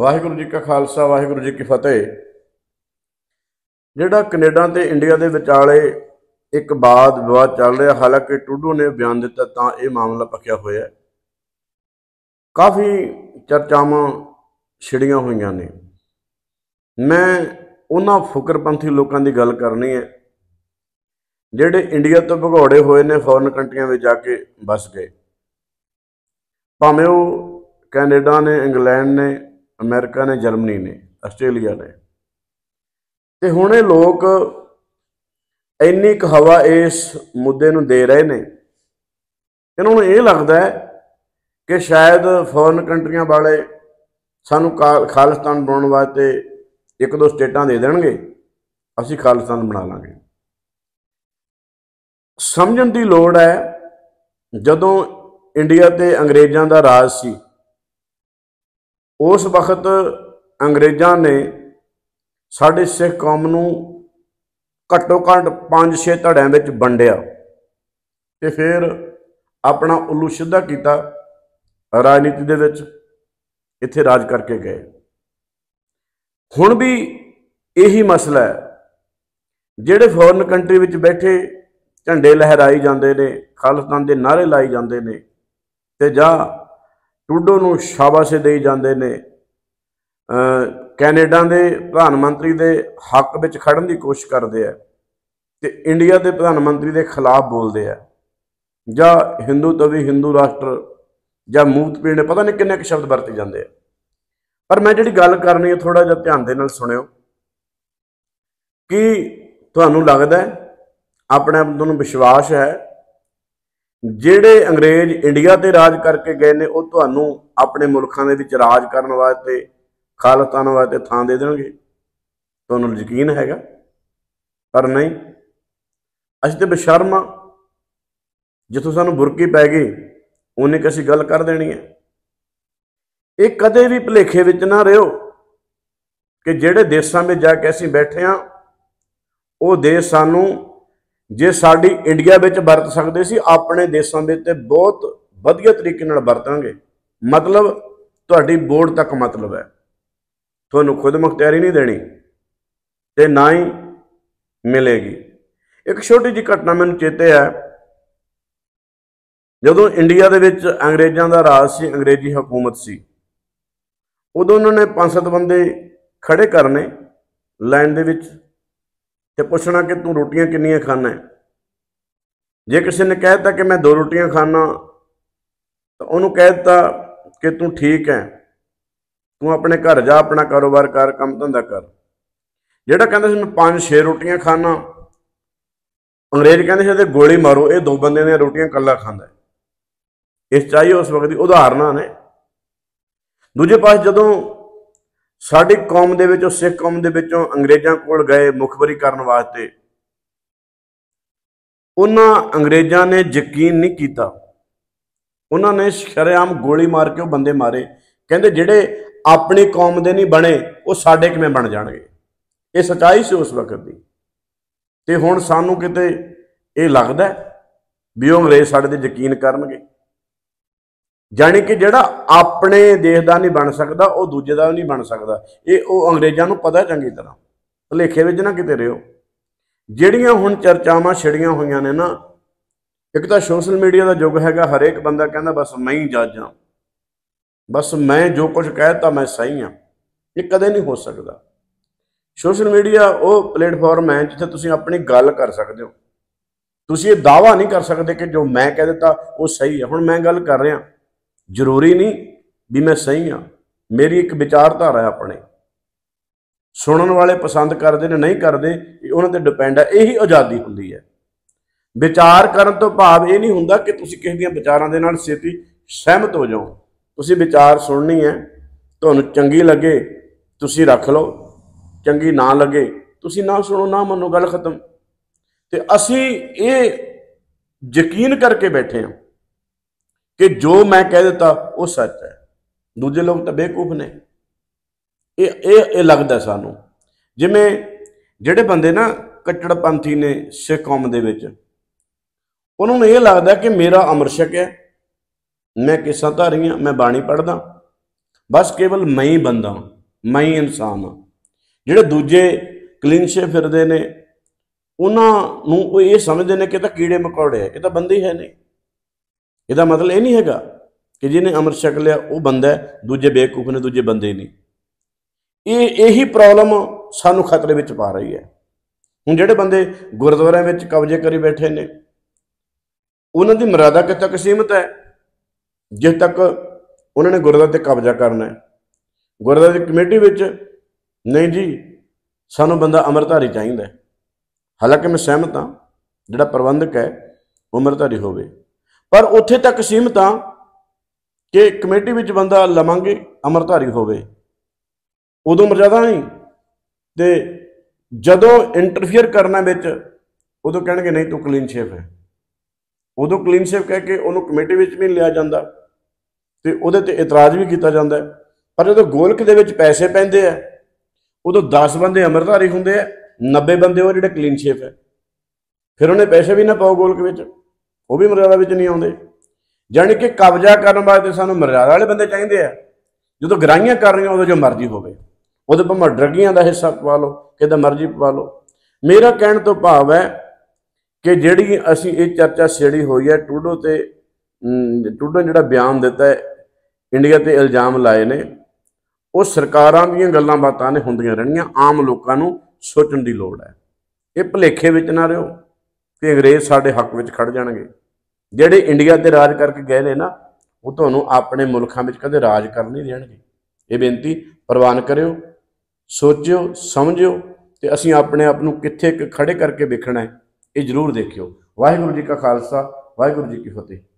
ਵਾਹਿਗੁਰੂ ਜੀ ਕਾ ਖਾਲਸਾ ਵਾਹਿਗੁਰੂ ਜੀ ਕੀ ਫਤਿਹ ਜਿਹੜਾ ਕੈਨੇਡਾ ਤੇ ਇੰਡੀਆ ਦੇ ਵਿਚਾਲੇ ਇੱਕ ਬਾਦ ਵਿਵਾਦ ਚੱਲ ਰਿਹਾ ਹਾਲਾਂਕਿ ਟੁੱਡੂ ਨੇ ਬਿਆਨ ਦਿੱਤਾ ਤਾਂ ਇਹ ਮਾਮਲਾ ਪੱਕਿਆ ਹੋਇਆ ਕਾਫੀ ਚਰਚਾਵਾਂ ਛਿੜੀਆਂ ਹੋਈਆਂ ਨੇ ਮੈਂ ਉਹਨਾਂ ਫੁਕਰਪੰਥੀ ਲੋਕਾਂ ਦੀ ਗੱਲ ਕਰਨੀ ਹੈ ਜਿਹੜੇ ਇੰਡੀਆ ਤੋਂ ਭਗੌੜੇ ਹੋਏ ਨੇ ਫੋਰਨ ਕੰਟਰੀਆਂ ਵਿੱਚ ਜਾ ਕੇ ਬਸ ਗਏ ਭਾਵੇਂ ਉਹ ਕੈਨੇਡਾ ਨੇ ਇੰਗਲੈਂਡ ਨੇ ਅਮਰੀਕਾ ਨੇ ਜਰਮਨੀ ਨੇ ਆਸਟ੍ਰੇਲੀਆ ਨੇ ਤੇ ਹੁਣ ਇਹ ਲੋਕ ਇੰਨੀ ਕੁ ਹਵਾ ਇਸ ਮੁੱਦੇ ਨੂੰ ਦੇ ਰਹੇ ਨੇ ਇਹਨਾਂ ਨੂੰ ਇਹ ਲੱਗਦਾ ਹੈ ਕਿ ਸ਼ਾਇਦ ਫੋਰਨ ਕੰਟਰੀਆਂ ਵਾਲੇ ਸਾਨੂੰ ਖਾਲਿਸਤਾਨ ਬਣਾਉਣ ਵਾਸਤੇ ਇੱਕ ਦੋ ਸਟੇਟਾਂ ਦੇ ਦੇਣਗੇ ਅਸੀਂ ਖਾਲਿਸਤਾਨ ਬਣਾ ਲਾਂਗੇ ਸਮਝਣ ਦੀ ਲੋੜ ਹੈ ਜਦੋਂ ਇੰਡੀਆ ਤੇ ਅੰਗਰੇਜ਼ਾਂ ਦਾ ਰਾਜ ਸੀ ਉਸ ਵਕਤ ਅੰਗਰੇਜ਼ਾਂ ਨੇ ਸਾਡੇ ਸਿੱਖ ਕੌਮ ਨੂੰ ਘੱਟੋ ਘੱਟ 5-6 ਧੜਿਆਂ ਵਿੱਚ ਵੰਡਿਆ ਤੇ ਫਿਰ ਆਪਣਾ ਉਲੂ ਸਿੱਧਾ ਕੀਤਾ ਰਾਜਨੀਤੀ ਦੇ ਵਿੱਚ ਇੱਥੇ ਰਾਜ ਕਰਕੇ ਗਏ ਹੁਣ ਵੀ ਇਹੀ ਮਸਲਾ ਹੈ ਜਿਹੜੇ ਫੋਰਨ ਕੰਟਰੀ ਵਿੱਚ ਬੈਠੇ ਝੰਡੇ ਲਹਿਰਾਈ ਜਾਂਦੇ ਨੇ ਖਾਲਸਤਾਨ ਦੇ ਨਾਰੇ ਲਾਈ ਜਾਂਦੇ ਨੇ ਤੇ ਜਾਂ ਟੁੱਡੋ ਨੂੰ ਸ਼ਾਬਾਸ਼ ਦੇਈ ਜਾਂਦੇ ਨੇ ਕੈਨੇਡਾ ਦੇ ਪ੍ਰਧਾਨ ਮੰਤਰੀ ਦੇ ਹੱਕ ਵਿੱਚ ਖੜਨ ਦੀ ਕੋਸ਼ਿਸ਼ ਕਰਦੇ ਆ ਤੇ ਇੰਡੀਆ ਦੇ ਪ੍ਰਧਾਨ ਮੰਤਰੀ ਦੇ ਖਿਲਾਫ ਬੋਲਦੇ ਆ ਜਾਂ ਹਿੰਦੂ ਤਵੀ ਹਿੰਦੂ ਰਾਸ਼ਟਰ ਜਾਂ ਮੂਤ ਪੀਣੇ ਪਤਾ ਨਹੀਂ ਕਿੰਨੇ ਕੁ ਸ਼ਬਦ ਵਰਤੇ ਜਾਂਦੇ ਆ ਪਰ ਮੈਂ ਜਿਹੜੀ ਗੱਲ ਕਰਨੀ ਹੈ ਥੋੜਾ ਜਿਹਾ ਧਿਆਨ ਦੇ ਨਾਲ ਸੁਣਿਓ ਕਿ ਤੁਹਾਨੂੰ ਲੱਗਦਾ ਆਪਣੇ ਆਪ ਨੂੰ ਵਿਸ਼ਵਾਸ ਹੈ ਜਿਹੜੇ ਅੰਗਰੇਜ਼ ਇੰਡੀਆ ਤੇ ਰਾਜ ਕਰਕੇ ਗਏ ਨੇ ਉਹ ਤੁਹਾਨੂੰ ਆਪਣੇ ਮੁਲਕਾਂ ਦੇ ਵਿੱਚ ਰਾਜ ਕਰਨ ਵਾਸਤੇ ਖਾਲਸਤਾਨ ਵਾਸਤੇ ਥਾਂ ਦੇ ਦੇਣਗੇ ਤੁਹਾਨੂੰ ਯਕੀਨ ਹੈਗਾ ਪਰ ਨਹੀਂ ਅਸੀਂ ਤੇ ਬਸ਼ਰਮ ਜਿੱਥੋਂ ਸਾਨੂੰ ਬੁਰਕੀ ਪੈ ਗਈ ਉਹਨੇ ਕਿਸੇ ਗੱਲ ਕਰ ਦੇਣੀ ਹੈ ਇਹ ਕਦੇ ਵੀ ਭਲੇਖੇ ਵਿੱਚ ਨਾ ਰਿਓ ਕਿ ਜਿਹੜੇ ਦੇਸ਼ਾਂ ਵਿੱਚ ਜਾ ਕੇ ਅਸੀਂ ਬੈਠੇ ਆ ਉਹ ਦੇਸ਼ ਸਾਨੂੰ ਜੇ ਸਾਡੀ ਇੰਡੀਆ ਵਿੱਚ ਵਰਤ ਸਕਦੇ ਸੀ ਆਪਣੇ ਦੇਸ਼ਾਂ ਦੇ ਤੇ ਬਹੁਤ ਵਧੀਆ ਤਰੀਕੇ ਨਾਲ ਵਰਤਾਂਗੇ ਮਤਲਬ ਤੁਹਾਡੀ ਬੋਰਡ ਤੱਕ ਮਤਲਬ ਹੈ ਤੁਹਾਨੂੰ ਖੁਦ ਮੁਖਤਿਆਰੀ ਨਹੀਂ ਦੇਣੀ ਤੇ ਨਾ ਹੀ ਮਿਲੇਗੀ ਇੱਕ ਛੋਟੀ ਜਿਹੀ ਘਟਨਾ ਮੈਨੂੰ ਚੇਤੇ ਹੈ ਜਦੋਂ ਇੰਡੀਆ ਦੇ ਵਿੱਚ ਅੰਗਰੇਜ਼ਾਂ ਦਾ ਰਾਜ ਸੀ ਅੰਗਰੇਜ਼ੀ ਹਕੂਮਤ ਸੀ ਉਦੋਂ ਉਹਨਾਂ ਨੇ ਪੰਜ ਸੱਤ ਬੰਦੇ ਖੜੇ ਕਰਨੇ ਲਾਈਨ ਦੇ ਵਿੱਚ ਤੇ ਪੁੱਛਣਾ ਕਿ ਤੂੰ ਰੋਟੀਆਂ ਕਿੰਨੀਆਂ ਖਾਣਾ ਹੈ ਜੇ ਕਿਸੇ ਨੇ ਕਹਿਤਾ ਕਿ ਮੈਂ ਦੋ ਰੋਟੀਆਂ ਖਾਣਾ ਤਾਂ ਉਹਨੂੰ ਕਹਿਤਾ ਕਿ ਤੂੰ ਠੀਕ ਹੈ ਤੂੰ ਆਪਣੇ ਘਰ ਜਾ ਆਪਣਾ ਕਾਰੋਬਾਰ ਕਰ ਕੰਮ ਧੰਦਾ ਕਰ ਜਿਹੜਾ ਕਹਿੰਦਾ ਸੀ ਮੈਂ ਪੰਜ ਛੇ ਰੋਟੀਆਂ ਖਾਣਾ ਅੰਗਰੇਜ਼ ਕਹਿੰਦੇ ਸੀ ਤੇ ਗੋਲੀ ਮਾਰੋ ਇਹ ਦੋ ਬੰਦੇ ਨੇ ਰੋਟੀਆਂ ਕੱਲਾ ਖਾਂਦਾ ਇਸ ਚਾਹੀਏ ਉਸ ਵਕਤ ਦੀ ਉਦਾਹਰਨਾਂ ਨੇ ਦੂਜੇ ਪਾਸੇ ਜਦੋਂ ਸਾਡੀ ਕੌਮ ਦੇ ਵਿੱਚੋਂ ਸਿੱਖ ਕੌਮ ਦੇ ਵਿੱਚੋਂ ਅੰਗਰੇਜ਼ਾਂ ਕੋਲ ਗਏ ਮੁਖਬਰੀ ਕਰਨ ਵਾਸਤੇ ਉਹਨਾਂ ਅੰਗਰੇਜ਼ਾਂ ਨੇ ਯਕੀਨ ਨਹੀਂ ਕੀਤਾ ਉਹਨਾਂ ਨੇ ਸ਼ਰਿਆਮ ਗੋਲੀ ਮਾਰ ਕੇ ਉਹ ਬੰਦੇ ਮਾਰੇ ਕਹਿੰਦੇ ਜਿਹੜੇ ਆਪਣੀ ਕੌਮ ਦੇ ਨਹੀਂ ਬਣੇ ਉਹ ਸਾਡੇ ਕਿਵੇਂ ਬਣ ਜਾਣਗੇ ਇਹ ਸਚਾਈ ਸੀ ਉਸ ਵਕਤ ਦੀ ਤੇ ਹੁਣ ਸਾਨੂੰ ਕਿਤੇ ਇਹ ਲੱਗਦਾ ਵੀ ਉਹ ਅੰਗਰੇਜ਼ ਸਾਡੇ ਤੇ ਯਕੀਨ ਕਰਨਗੇ ਜਾਣੀ ਕਿ ਜਿਹੜਾ ਆਪਣੇ ਦੇਸ਼ ਦਾ ਨਹੀਂ ਬਣ ਸਕਦਾ ਉਹ ਦੂਜੇ ਦਾ ਨਹੀਂ ਬਣ ਸਕਦਾ ਇਹ ਉਹ ਅੰਗਰੇਜ਼ਾਂ ਨੂੰ ਪਤਾ ਚੰਗੀ ਤਰ੍ਹਾਂ ਭਲੇਖੇ ਵਿੱਚ ਨਾ ਕਿਤੇ ਰਿਓ ਜਿਹੜੀਆਂ ਹੁਣ ਚਰਚਾਵਾਂ ਛੜੀਆਂ ਹੋਈਆਂ ਨੇ ਨਾ ਇੱਕ ਤਾਂ ਸੋਸ਼ਲ ਮੀਡੀਆ ਦਾ ਯੁੱਗ ਹੈਗਾ ਹਰੇਕ ਬੰਦਾ ਕਹਿੰਦਾ ਬਸ ਮੈਂ ਹੀ ਜੱਜ ਹਾਂ ਬਸ ਮੈਂ ਜੋ ਕੁਝ ਕਹਿਤਾ ਮੈਂ ਸਹੀ ਹਾਂ ਇਹ ਕਦੇ ਨਹੀਂ ਹੋ ਸਕਦਾ ਸੋਸ਼ਲ ਮੀਡੀਆ ਉਹ ਪਲੇਟਫਾਰਮ ਹੈ ਜਿੱਥੇ ਤੁਸੀਂ ਆਪਣੀ ਗੱਲ ਕਰ ਸਕਦੇ ਹੋ ਤੁਸੀਂ ਇਹ ਦਾਵਾ ਨਹੀਂ ਕਰ ਸਕਦੇ ਕਿ ਜੋ ਮੈਂ ਕਹਿ ਦਿੱਤਾ ਉਹ ਸਹੀ ਹੈ ਹੁਣ ਮੈਂ ਗੱਲ ਕਰ ਰਿਹਾ ਜ਼ਰੂਰੀ ਨਹੀਂ ਵੀ ਮੈਂ ਸਹੀ ਹਾਂ ਮੇਰੀ ਇੱਕ ਵਿਚਾਰਧਾਰਾ ਹੈ ਆਪਣੇ ਸੁਣਨ ਵਾਲੇ ਪਸੰਦ ਕਰਦੇ ਨੇ ਨਹੀਂ ਕਰਦੇ ਉਹਨਾਂ ਤੇ ਡਿਪੈਂਡ ਹੈ ਇਹੀ ਆਜ਼ਾਦੀ ਹੁੰਦੀ ਹੈ ਵਿਚਾਰ ਕਰਨ ਤੋਂ ਭਾਵ ਇਹ ਨਹੀਂ ਹੁੰਦਾ ਕਿ ਤੁਸੀਂ ਕਿਸੇ ਦੀਆਂ ਵਿਚਾਰਾਂ ਦੇ ਨਾਲ ਸੇਤੀ ਸਹਿਮਤ ਹੋ ਜਾਓ ਤੁਸੀਂ ਵਿਚਾਰ ਸੁਣਨੀ ਹੈ ਤੁਹਾਨੂੰ ਚੰਗੀ ਲੱਗੇ ਤੁਸੀਂ ਰੱਖ ਲਓ ਚੰਗੀ ਨਾ ਲੱਗੇ ਤੁਸੀਂ ਨਾ ਸੁਣੋ ਨਾ ਮੰਨੋ ਗੱਲ ਖਤਮ ਤੇ ਅਸੀਂ ਇਹ ਯਕੀਨ ਕਰਕੇ ਬੈਠੇ ਹਾਂ ਕਿ ਜੋ ਮੈਂ ਕਹਿ ਦਿੱਤਾ ਉਹ ਸੱਚ ਹੈ ਦੂਜੇ ਲੋਕ ਤਾਂ ਬੇਕੂਫ ਨੇ ਇਹ ਇਹ ਇਹ ਲੱਗਦਾ ਸਾਨੂੰ ਜਿਵੇਂ ਜਿਹੜੇ ਬੰਦੇ ਨਾ ਕੱਟੜਪੰਥੀ ਨੇ ਸਿੱਖ ਕੌਮ ਦੇ ਵਿੱਚ ਉਹਨਾਂ ਨੂੰ ਇਹ ਲੱਗਦਾ ਕਿ ਮੇਰਾ ਅਮਰਸ਼ਕ ਹੈ ਮੈਂ ਕਿਸਾ ਧਾਰੀਆਂ ਮੈਂ ਬਾਣੀ ਪੜਦਾ ਬਸ ਕੇਵਲ ਮੈਂ ਹੀ ਬੰਦਾ ਮੈਂ ਹੀ ਇਨਸਾਨ ਹਾਂ ਜਿਹੜੇ ਦੂਜੇ ਕਲਿੰਸ਼ੇ ਫਿਰਦੇ ਨੇ ਉਹਨਾਂ ਨੂੰ ਉਹ ਇਹ ਸਮਝਦੇ ਨੇ ਕਿ ਤਾਂ ਕੀੜੇ ਮਕੌੜੇ ਆ ਇਹ ਤਾਂ ਬੰਦੇ ਹੀ ਹੈ ਨਹੀਂ ਇਹਦਾ ਮਤਲਬ ਇਹ ਨਹੀਂ ਹੈਗਾ ਕਿ ਜਿਹਨੇ ਅਮਰ ਛਕ ਲਿਆ ਉਹ ਬੰਦਾ ਹੈ ਦੂਜੇ ਬੇਕੂਫ ਨੇ ਦੂਜੇ ਬੰਦੇ ਨਹੀਂ ਇਹ ਇਹੀ ਪ੍ਰੋਬਲਮ ਸਾਨੂੰ ਖਤਰੇ ਵਿੱਚ ਪਾ ਰਹੀ ਹੈ ਹੁਣ ਜਿਹੜੇ ਬੰਦੇ ਗੁਰਦੁਆਰਿਆਂ ਵਿੱਚ ਕਬਜ਼ੇ ਕਰੀ ਬੈਠੇ ਨੇ ਉਹਨਾਂ ਦੀ ਮਰਿਆਦਾ ਕਿੱਥੇ ਤੱਕ ਸੀਮਤ ਹੈ ਜਿਸ ਤੱਕ ਉਹਨਾਂ ਨੇ ਗੁਰਦੁਆਰੇ ਤੇ ਕਬਜ਼ਾ ਕਰਨਾ ਹੈ ਗੁਰਦੁਆਰੇ ਦੀ ਕਮੇਟੀ ਵਿੱਚ ਨਹੀਂ ਜੀ ਸਾਨੂੰ ਬੰਦਾ ਅਮਰਧਾਰੀ ਚਾਹੀਦਾ ਹਾਲਾਂਕਿ ਮੈਂ ਸਹਿਮਤ ਹਾਂ ਜਿਹੜਾ ਪ੍ਰਬੰਧਕ ਹੈ ਅਮਰਧਾਰੀ ਹੋਵੇ ਪਰ ਉੱਥੇ ਤੱਕ ਸੀਮਤ ਆ ਕਿ ਕਮੇਟੀ ਵਿੱਚ ਬੰਦਾ ਲਵਾਂਗੇ ਅਮਰਧਾਰੀ ਹੋਵੇ ਉਦੋਂ ਮਰਜ਼ਾਦਾ ਨਹੀਂ ਤੇ ਜਦੋਂ ਇੰਟਰਫੇਅਰ ਕਰਨਾ ਵਿੱਚ ਉਦੋਂ ਕਹਿਣਗੇ ਨਹੀਂ ਤੂੰ ਕਲੀਨ ਸ਼ੇਪ ਹੈ ਉਦੋਂ ਕਲੀਨ ਸ਼ੇਪ ਕਹਿ ਕੇ ਉਹਨੂੰ ਕਮੇਟੀ ਵਿੱਚ ਨਹੀਂ ਲਿਆ ਜਾਂਦਾ ਤੇ ਉਹਦੇ ਤੇ ਇਤਰਾਜ਼ ਵੀ ਕੀਤਾ ਜਾਂਦਾ ਪਰ ਜਦੋਂ ਗੋਲਕ ਦੇ ਵਿੱਚ ਪੈਸੇ ਪੈਂਦੇ ਆ ਉਦੋਂ 10 ਬੰਦੇ ਅਮਰਧਾਰੀ ਹੁੰਦੇ ਆ 90 ਬੰਦੇ ਉਹ ਜਿਹੜੇ ਕਲੀਨ ਸ਼ੇਪ ਹੈ ਫਿਰ ਉਹਨੇ ਪੈਸੇ ਵੀ ਨਾ ਪਾਓ ਗੋਲਕ ਵਿੱਚ ਉਹ ਵੀ ਮਰਿਆਦਾ ਵਿੱਚ ਨਹੀਂ ਆਉਂਦੇ ਜਾਨੀ ਕਿ ਕਬਜ਼ਾ ਕਰਨ ਵਾਸਤੇ ਸਾਨੂੰ ਮਰਿਆਦਾ ਵਾਲੇ ਬੰਦੇ ਚਾਹੀਦੇ ਆ ਜਦੋਂ ਗਰਾਈਆਂ ਕਰ ਰਹੀਆਂ ਉਹਦੇ ਜੋ ਮਰਜ਼ੀ ਹੋਵੇ ਉਹਦੇ ਭਾਵੇਂ ਡਰਗੀਆਂ ਦਾ ਹਿੱਸਾ ਪਵਾ ਲਓ ਕਿਤੇ ਮਰਜ਼ੀ ਪਵਾ ਲਓ ਮੇਰਾ ਕਹਿਣ ਤੋਂ ਭਾਵ ਹੈ ਕਿ ਜਿਹੜੀ ਅਸੀਂ ਇਹ ਚਰਚਾ ਛੇੜੀ ਹੋਈ ਹੈ ਟੂਡੋ ਤੇ ਟੂਡੋ ਜਿਹੜਾ ਬਿਆਨ ਦਿੱਤਾ ਹੈ ਇੰਡੀਆ ਤੇ ਇਲਜ਼ਾਮ ਲਾਏ ਨੇ ਉਹ ਸਰਕਾਰਾਂ ਦੀਆਂ ਗੱਲਾਂ ਬਾਤਾਂ ਨੇ ਹੁੰਦੀਆਂ ਰਹਿਣੀਆਂ ਆਮ ਲੋਕਾਂ ਨੂੰ ਸੋਚਣ ਦੀ ਲੋੜ ਹੈ ਇਹ ਭਲੇਖੇ ਵਿੱਚ ਨਾ ਰਹੋ ਤੇ ਅੰਗਰੇਜ਼ ਸਾਡੇ ਹੱਕ ਵਿੱਚ ਖੜ ਜਾਣਗੇ ਜਿਹੜੇ ਇੰਡੀਆ ਤੇ ਰਾਜ ਕਰਕੇ ਗਏ ਨੇ ਨਾ ਉਹ ਤੁਹਾਨੂੰ ਆਪਣੇ ਮੁਲਕਾਂ ਵਿੱਚ ਕਦੇ ਰਾਜ ਕਰਨ ਨਹੀਂ ਦੇਣਗੇ ਇਹ ਬੇਨਤੀ ਪ੍ਰਵਾਨ ਕਰਿਓ ਸੋਚਿਓ ਸਮਝਿਓ ਤੇ ਅਸੀਂ ਆਪਣੇ ਆਪ ਨੂੰ ਕਿੱਥੇ ਖੜੇ ਕਰਕੇ ਵੇਖਣਾ ਹੈ ਇਹ ਜ਼ਰੂਰ ਦੇਖਿਓ ਵਾਹਿਗੁਰੂ ਜੀ ਕਾ ਖਾਲਸਾ ਵਾਹਿਗੁਰੂ ਜੀ ਕੀ ਫਤਿਹ